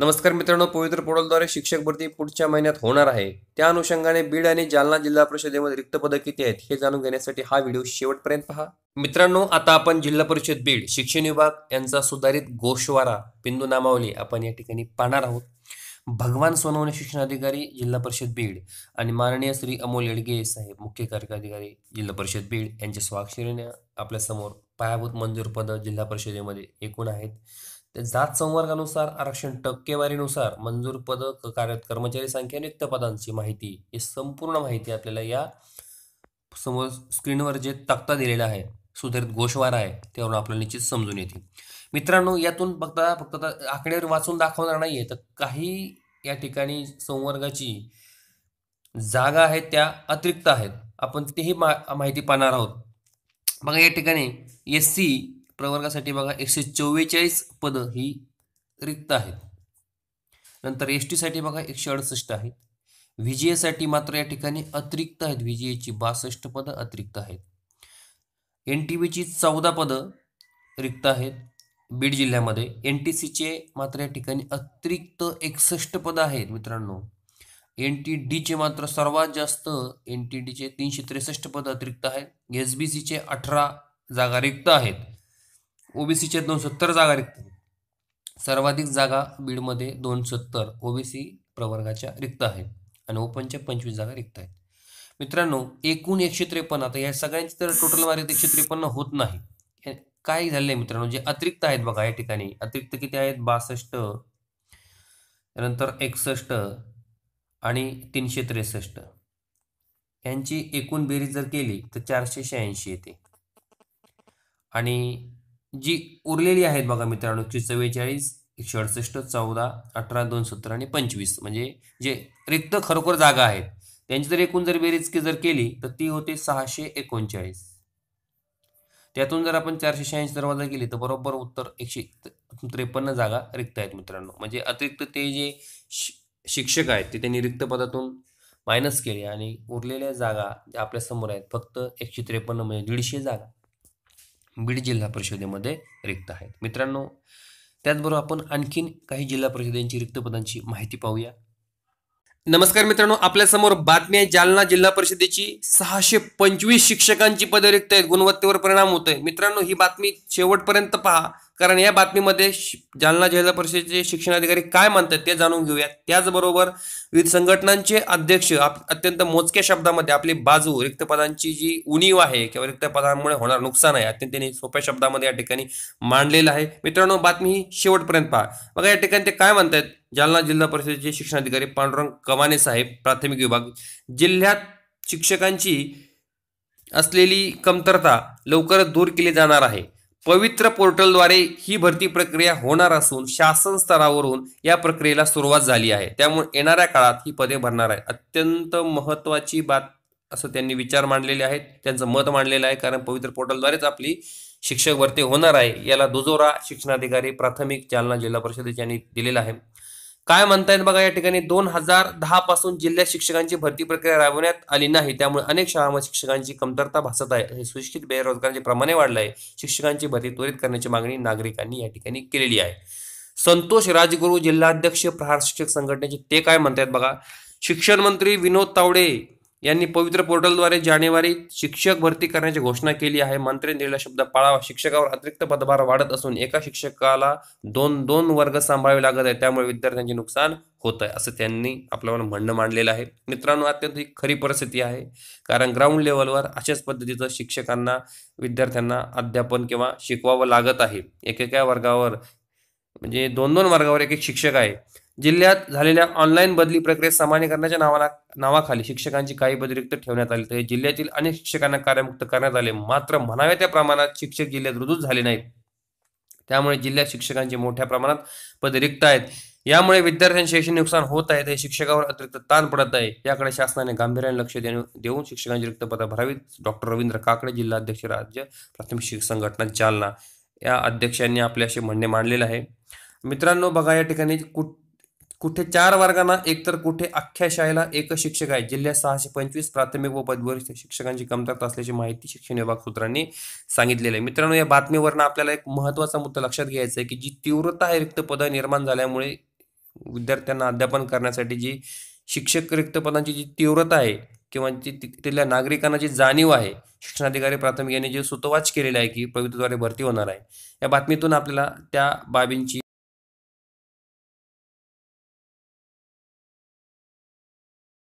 नमस्कार मित्रांनो पवित्र पोर्टलद्वारे शिक्षक भरती पुढच्या महिन्यात होणार आहे त्या अनुषंगाने बीड आणि जालना जिल्हा परिषदेमध्ये रिक्त पदक किती आहेत हे जाणून घेण्यासाठी हा व्हिडिओ शेवटपर्यंत पहा मित्रांनो आता आपण जिल्हा परिषद बीड शिक्षण विभाग यांचा सुधारित गोशवारा बिंदू नामावली आपण या ठिकाणी पाहणार आहोत भगवान सोनवणे अधिकारी जिल्हा परिषद बीड आणि माननीय श्री अमोल येडगे साहेब मुख्य कार्यकारी जिल्हा परिषद बीड यांच्या स्वाक्षरीने आपल्यासमोर पायाभूत मंजूर पद जिल्हा परिषदेमध्ये एकूण आहेत ते जात संवर्गानुसार आरक्षण टक्केवारीनुसार मंजूर पद कार्यरत कर्मचारी संख्या रिक्त पदांची माहिती ही संपूर्ण माहिती आपल्याला या समोर स्क्रीनवर जे तक्ता दिलेला आहे सुधारित गोषवारा आहे त्यावरून आपल्याला निश्चित समजून येते मित्रांनो यातून फक्त फक्त आकडेवर वाचून दाखवणार आहे तर काही या ठिकाणी संवर्गाची जागा आहेत त्या अतिरिक्त आहेत आपण तेही मा माहिती पाहणार आहोत बघा या ठिकाणी एस सी प्रवर्गासाठी बघा एकशे चव्वेचाळीस पदं ही रिक्त आहेत नंतर एस टीसाठी बघा एकशे अडुसष्ट आहेत विजेसाठी मात्र या ठिकाणी अतिरिक्त आहेत विजेची बासष्ट पदं अतिरिक्त आहेत एन टी बीची चौदा पदं रिक्त आहेत बीड जिल्ह्यामध्ये एन टी सीचे मात्र या ठिकाणी अतिरिक्त एकसष्ट पदं आहेत मित्रांनो एन टी डीचे मात्र सर्वात जास्त एन टी डीचे तीनशे त्रेसष्ट पद अतिरिक्त आहेत एस बी सीचे अठरा जागा रिक्त आहेत ओबीसीच्या दोन सत्तर जागा रिक्त सर्वाधिक जागा बीडमध्ये दोन सत्तर ओबीसी प्रवर्गाच्या रिक्त आहेत आणि ओपनच्या पंचवीस जागा रिक्त आहेत मित्रांनो एकूण एकशे त्रेपन्न आता या सगळ्यांची तर टोटल मार्ग एकशे त्रेपन्न होत नाही काय झाले मित्रांनो जे अतिरिक्त आहेत बघा या ठिकाणी अतिरिक्त किती आहेत बासष्ट त्यानंतर एकसष्ट आणि तीनशे त्रेसष्ट यांची एकूण बेरीज जर केली तर चारशे शहाऐंशी येते आणि जी उरलेली आहेत बघा मित्रांनो एकशे चव्वेचाळीस एकशे अडसष्ट चौदा अठरा दोन सत्तर आणि पंचवीस म्हणजे जे रिक्त खरोखर जागा आहेत त्यांची जर एकूण जर बेरीज जर केली तर ती होते सहाशे एकोणचाळीस त्यातून जर आपण चारशे शहाऐंशी दरवाजा वजा केली तर बरोबर उत्तर एकशे त्रेपन्न जागा रिक्त आहेत मित्रांनो म्हणजे अतिरिक्त ते जे शिक्षक आहेत ते त्यांनी रिक्त पदातून मायनस केले आणि उरलेल्या जागा ज्या आपल्या समोर आहेत फक्त एकशे त्रेपन्न म्हणजे दीडशे जागा बीड जिल्हा परिषदेमध्ये रिक्त आहेत मित्रांनो त्याचबरोबर आपण आणखीन काही जिल्हा परिषदेंची रिक्त पदांची माहिती पाहूया नमस्कार मित्रांनो आपल्यासमोर बातमी आहे जालना जिल्हा परिषदेची सहाशे पंचवीस शिक्षकांची पदे रिक्त आहेत गुणवत्तेवर परिणाम होत आहे मित्रांनो ही बातमी शेवटपर्यंत पहा कारण या बातमीमध्ये जालना जिल्हा परिषदेचे शिक्षणाधिकारी काय म्हणतात ते जाणून घेऊया त्याचबरोबर विविध संघटनांचे अध्यक्ष अत्यंत मोजक्या शब्दामध्ये आपली बाजू रिक्त पदांची जी उणीव आहे किंवा रिक्त पदांमुळे होणार नुकसान आहे अत्यंत त्यांनी सोप्या शब्दामध्ये या ठिकाणी मांडलेलं आहे मित्रांनो बातमी ही शेवटपर्यंत पहा बघा या ठिकाणी ते काय म्हणतात जालना जिल्हा परिषदेचे शिक्षण अधिकारी पांडुरंग कमाने साहेब प्राथमिक विभाग जिल्ह्यात शिक्षकांची असलेली कमतरता लवकरच दूर केली जाणार आहे पवित्र पोर्टलद्वारे ही भरती प्रक्रिया होणार असून शासन स्तरावरून या प्रक्रियेला सुरुवात झाली आहे त्यामुळे येणाऱ्या काळात ही पदे भरणार आहे अत्यंत महत्त्वाची बात असं त्यांनी विचार मांडलेले आहेत त्यांचं मत मांडलेलं आहे कारण पवित्र पोर्टलद्वारेच आपली शिक्षक भरती होणार आहे याला दुजोरा शिक्षणाधिकारी प्राथमिक जालना जिल्हा परिषदेच्यांनी दिलेला आहे काय म्हणतायत बघा या ठिकाणी दोन हजार दहा पासून जिल्ह्यात शिक्षकांची भरती प्रक्रिया राबवण्यात आली नाही त्यामुळे अनेक शाळांमध्ये शिक्षकांची कमतरता भासत आहे हे सुशिक्षित बेरोजगारांचे प्रमाणे वाढलं आहे शिक्षकांची भरती त्वरित करण्याची मागणी नागरिकांनी या ठिकाणी केलेली आहे संतोष राजगुरू जिल्हाध्यक्ष प्रहार शिक्षक संघटनेचे ते काय म्हणतायत बघा शिक्षण मंत्री विनोद तावडे यांनी पवित्र पोर्टलद्वारे जानेवारी शिक्षक भरती करण्याची घोषणा केली आहे मंत्र्यांनी दिलेला शब्द पाळावा शिक्षकावर अतिरिक्त पदभार वाढत असून एका शिक्षकाला दोन दोन वर्ग सांभाळावे लागत आहे त्यामुळे विद्यार्थ्यांचे नुकसान होत आहे असं त्यांनी आपल्यावर म्हणणं मांडलेलं आहे मित्रांनो अत्यंत ही खरी परिस्थिती आहे कारण ग्राउंड लेवलवर अशाच पद्धतीचं शिक्षकांना विद्यार्थ्यांना अध्यापन किंवा शिकवावं लागत आहे एकेका वर्गावर म्हणजे दोन दोन वर्गावर एक एक शिक्षक आहे जिल्ह्यात झालेल्या ऑनलाईन बदली प्रक्रियेत सामान्य करण्याच्या नावाला नावाखाली शिक्षकांची काही बदली ठेवण्यात आली ते जिल्ह्यातील अनेक शिक्षकांना कार्यमुक्त करण्यात आले मात्र म्हणाव्या त्या प्रमाणात शिक्षक जिल्ह्यात रुजूच झाले नाहीत त्यामुळे जिल्ह्यात शिक्षकांचे मोठ्या प्रमाणात पदे रिक्त आहेत यामुळे विद्यार्थ्यांचे शैक्षणिक नुकसान होत आहे हे शिक्षकावर अतिरिक्त ताण पडत आहे याकडे शासनाने गांभीर्याने लक्ष देऊन शिक्षकांची रिक्त पदं भरावीत डॉक्टर रवींद्र काकडे जिल्हा अध्यक्ष राज्य प्राथमिक शिक्षक संघटना जालना या अध्यक्षांनी आपल्याशी म्हणणे मांडलेलं आहे मित्रांनो बघा या ठिकाणी कुठ कुठे चार वर्गांना एकतर कुठे अख्ख्या शाळेला एक शिक्षक आहे जिल्ह्यात सहाशे पंचवीस प्राथमिक व पदवरिष्ठ शिक्षकांची कमतरता असल्याची माहिती शिक्षण विभाग सूत्रांनी सांगितलेलं आहे मित्रांनो या बातमीवरनं आपल्याला एक महत्त्वाचा मुद्दा लक्षात घ्यायचा आहे की जी तीव्रता रिक्त पदं निर्माण झाल्यामुळे विद्यार्थ्यांना अध्यापन करण्यासाठी जी शिक्षक रिक्त पदांची जी तीव्रता आहे किंवा जी तिथल्या नागरिकांना जी जाणीव आहे शिक्षणाधिकारी प्राथमिक यांनी जे सुतोवाच केलेला आहे की प्रवृत्तीद्वारे भरती होणार आहे या बातमीतून आपल्याला त्या बाबींची